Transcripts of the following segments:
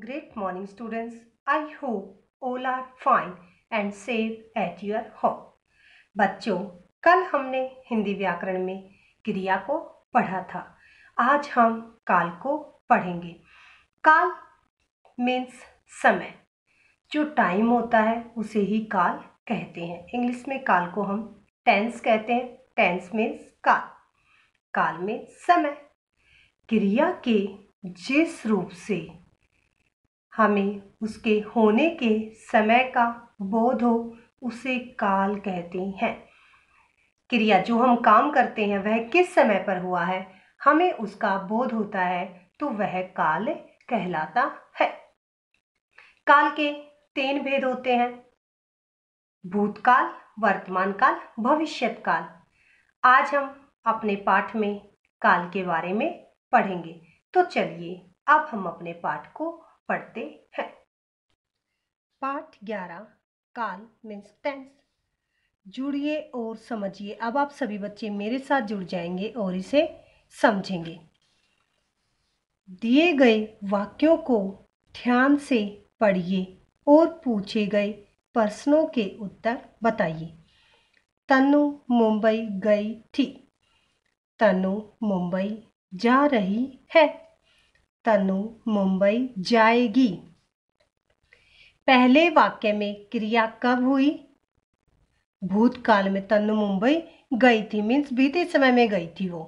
Great morning, students. I hope all are fine and safe at your home. बच्चों कल हमने हिंदी व्याकरण में क्रिया को पढ़ा था आज हम काल को पढ़ेंगे काल मीन्स समय जो टाइम होता है उसे ही काल कहते हैं इंग्लिश में काल को हम टेंस कहते हैं टेंस मीन्स काल काल में समय क्रिया के जिस रूप से हमें उसके होने के समय का बोध हो उसे काल कहते हैं क्रिया जो हम काम करते हैं वह किस समय पर हुआ है हमें उसका बोध होता है तो वह काल कहलाता है काल के तीन भेद होते हैं भूतकाल वर्तमान काल भविष्यत काल आज हम अपने पाठ में काल के बारे में पढ़ेंगे तो चलिए अब हम अपने पाठ को पढ़ते हैं पाठ ग्यारह काल मीन्स टेंस जुड़िए और समझिए अब आप सभी बच्चे मेरे साथ जुड़ जाएंगे और इसे समझेंगे दिए गए वाक्यों को ध्यान से पढ़िए और पूछे गए प्रश्नों के उत्तर बताइए तनु मुंबई गई थी तनु मुंबई जा रही है तनु मुंबई जाएगी पहले वाक्य में क्रिया कब हुई भूतकाल में तनु मुंबई गई थी मीन्स बीते समय में गई थी वो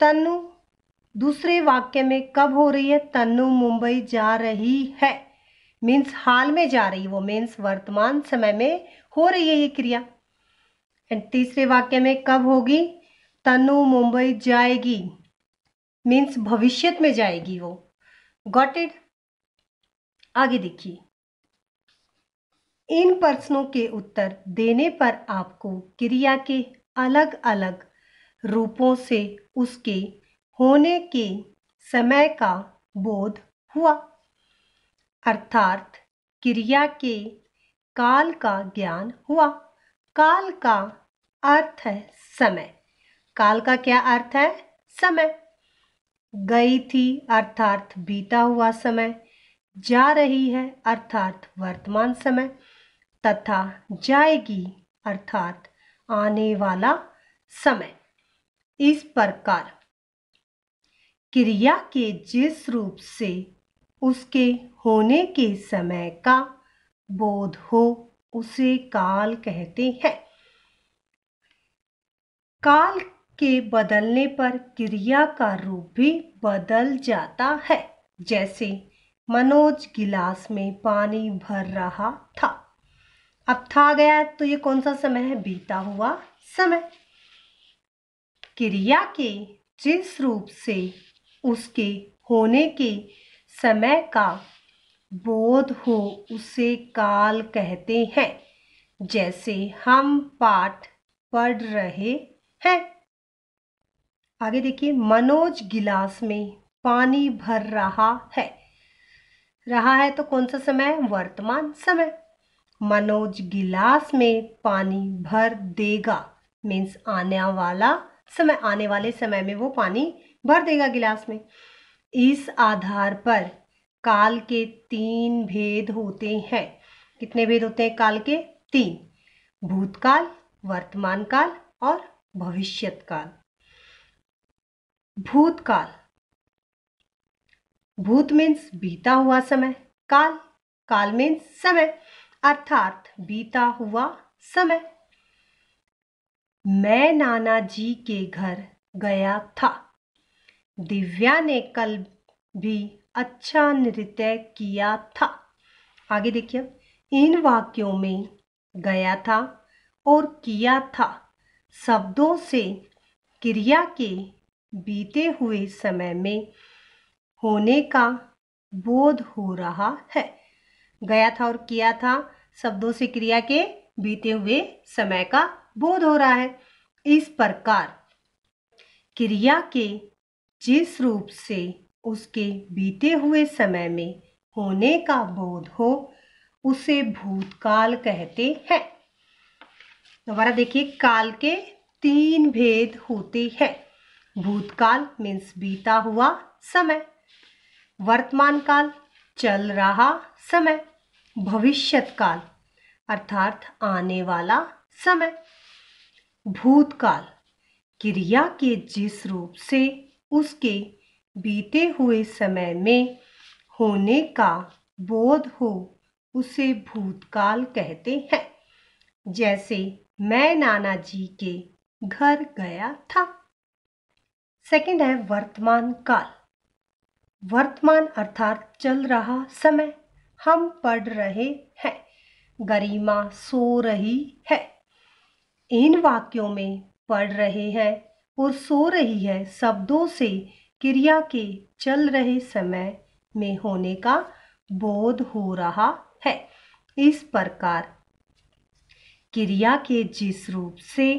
तनु दूसरे वाक्य में कब हो रही है तनु मुंबई जा रही है मीन्स हाल में जा रही वो मीन्स वर्तमान समय में हो रही है ये क्रिया एंड तीसरे वाक्य में कब होगी तनु मुंबई जाएगी मीन्स भविष्य में जाएगी वो गॉट इट आगे देखिए इन प्रश्नों के उत्तर देने पर आपको क्रिया के अलग अलग रूपों से उसके होने के समय का बोध हुआ अर्थात क्रिया के काल का ज्ञान हुआ काल का अर्थ है समय काल का क्या अर्थ है समय गई थी अर्थात बीता हुआ समय जा रही है अर्थात वर्तमान समय तथा जाएगी अर्थात आने वाला समय इस प्रकार क्रिया के जिस रूप से उसके होने के समय का बोध हो उसे काल कहते हैं काल के बदलने पर क्रिया का रूप भी बदल जाता है जैसे मनोज गिलास में पानी भर रहा था अब था गया तो ये कौन सा समय है बीता हुआ समय क्रिया के जिस रूप से उसके होने के समय का बोध हो उसे काल कहते हैं जैसे हम पाठ पढ़ रहे हैं आगे देखिए मनोज गिलास में पानी भर रहा है रहा है तो कौन सा समय वर्तमान समय मनोज गिलास में पानी भर देगा मीन्स आने वाला समय आने वाले समय में वो पानी भर देगा गिलास में इस आधार पर काल के तीन भेद होते हैं कितने भेद होते हैं काल के तीन भूतकाल वर्तमान काल और भविष्यत काल भूतकाल भूत मीन्स बीता हुआ समय काल काल मीन्स समय अर्थात बीता हुआ समय मैं नाना जी के घर गया था दिव्या ने कल भी अच्छा नृत्य किया था आगे देखिए इन वाक्यों में गया था और किया था शब्दों से क्रिया के बीते हुए समय में होने का बोध हो रहा है गया था और किया था शब्दों से क्रिया के बीते हुए समय का बोध हो रहा है इस प्रकार क्रिया के जिस रूप से उसके बीते हुए समय में होने का बोध हो उसे भूतकाल कहते हैं दोबारा देखिए काल के तीन भेद होते हैं भूतकाल मीन्स बीता हुआ समय वर्तमान काल चल रहा समय भविष्यत काल अर्थात आने वाला समय भूतकाल क्रिया के जिस रूप से उसके बीते हुए समय में होने का बोध हो उसे भूतकाल कहते हैं जैसे मैं नाना जी के घर गया था सेकंड है वर्तमान काल वर्तमान अर्थात चल रहा समय हम पढ़ रहे हैं गरिमा सो रही है इन वाक्यों में पढ़ रहे हैं और सो रही है शब्दों से क्रिया के चल रहे समय में होने का बोध हो रहा है इस प्रकार क्रिया के जिस रूप से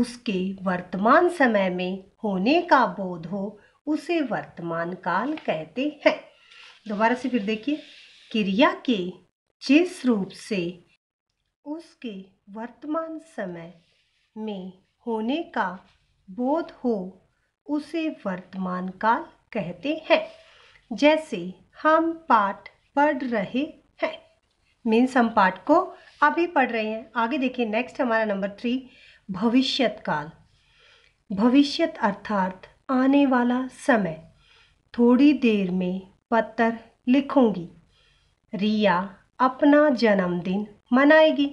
उसके वर्तमान समय में होने का बोध हो उसे वर्तमान काल कहते हैं दोबारा से फिर देखिए क्रिया के जिस रूप से उसके वर्तमान समय में होने का बोध हो उसे वर्तमान काल कहते हैं जैसे हम पाठ पढ़ रहे हैं मीन्स हम पाठ को अभी पढ़ रहे हैं आगे देखिए नेक्स्ट हमारा नंबर थ्री भविष्यत काल भविष्यत अर्थात आने वाला समय थोड़ी देर में पत्र लिखूंगी रिया अपना जन्मदिन मनाएगी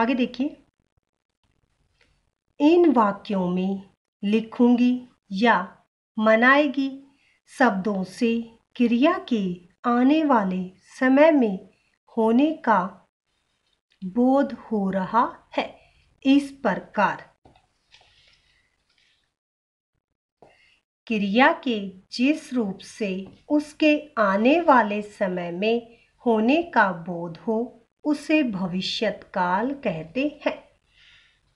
आगे देखिए इन वाक्यों में लिखूंगी या मनाएगी शब्दों से क्रिया के आने वाले समय में होने का बोध हो रहा है इस प्रकार क्रिया के जिस रूप से उसके आने वाले समय में होने का बोध हो उसे भविष्यत काल कहते हैं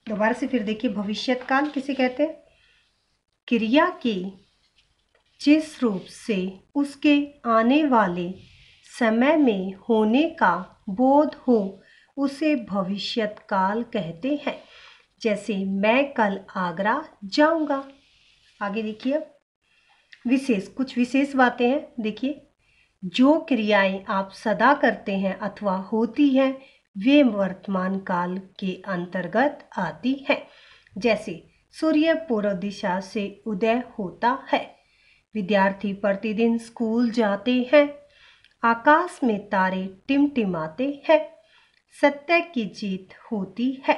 दोबारा से फिर देखिए भविष्यत काल किसे कहते हैं क्रिया के जिस रूप से उसके आने वाले समय में होने का बोध हो उसे भविष्यत काल कहते हैं जैसे मैं कल आगरा जाऊंगा आगे देखिए विशेष कुछ विशेष बातें हैं देखिए जो क्रियाएं आप सदा करते हैं अथवा होती हैं वे वर्तमान काल के अंतर्गत आती हैं जैसे सूर्य पूर्व दिशा से उदय होता है विद्यार्थी प्रतिदिन स्कूल जाते हैं आकाश में तारे टिमटिमाते हैं सत्य की जीत होती है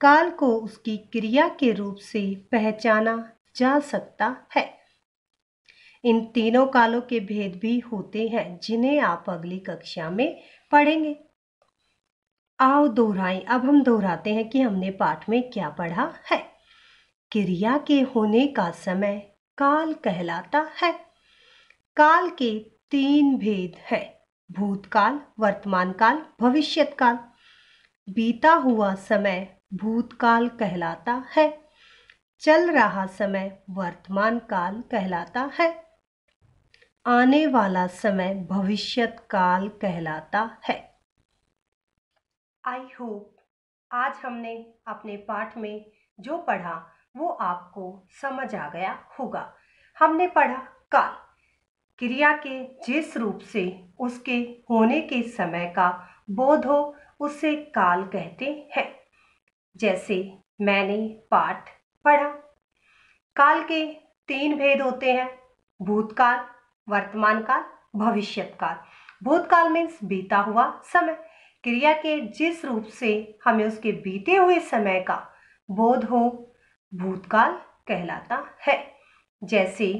काल को उसकी क्रिया के रूप से पहचाना जा सकता है इन तीनों कालों के भेद भी होते हैं जिन्हें आप अगली कक्षा में पढ़ेंगे आओ दोहराएं अब हम दोहराते हैं कि हमने पाठ में क्या पढ़ा है क्रिया के होने का समय काल कहलाता है काल के तीन भेद हैं भूतकाल वर्तमान काल भविष्य काल बीता हुआ समय भूतकाल कहलाता है चल रहा समय वर्तमान काल कहलाता है आने वाला समय भविष्य काल कहलाता है आई होप आज हमने अपने पाठ में जो पढ़ा वो आपको समझ आ गया होगा हमने पढ़ा काल क्रिया के जिस रूप से उसके होने के समय का बोध हो उसे काल कहते हैं जैसे मैंने पाठ पढ़ा काल के तीन भेद होते हैं भूतकाल वर्तमान काल भविष्यत काल भूतकाल मीन्स बीता हुआ समय क्रिया के जिस रूप से हमें उसके बीते हुए समय का बोध हो भूतकाल कहलाता है जैसे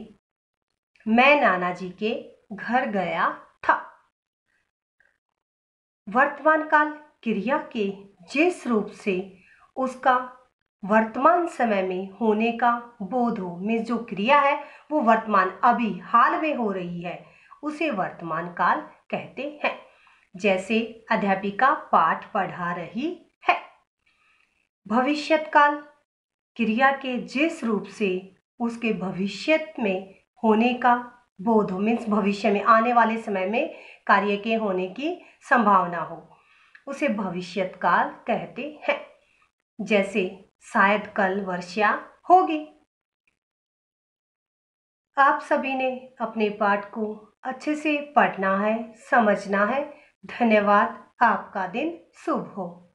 मैं नाना जी के घर गया था वर्तमान काल क्रिया के जिस रूप से उसका वर्तमान समय में होने का बोध हो मीन्स जो क्रिया है वो वर्तमान अभी हाल में हो रही है उसे वर्तमान काल कहते हैं जैसे अध्यापिका पाठ पढ़ा रही है भविष्यत काल क्रिया के जिस रूप से उसके भविष्यत में होने का बोध हो मीन्स भविष्य में आने वाले समय में कार्य के होने की संभावना हो उसे भविष्यकाल काल कहते हैं जैसे शायद कल वर्षा होगी आप सभी ने अपने पाठ को अच्छे से पढ़ना है समझना है धन्यवाद आपका दिन शुभ हो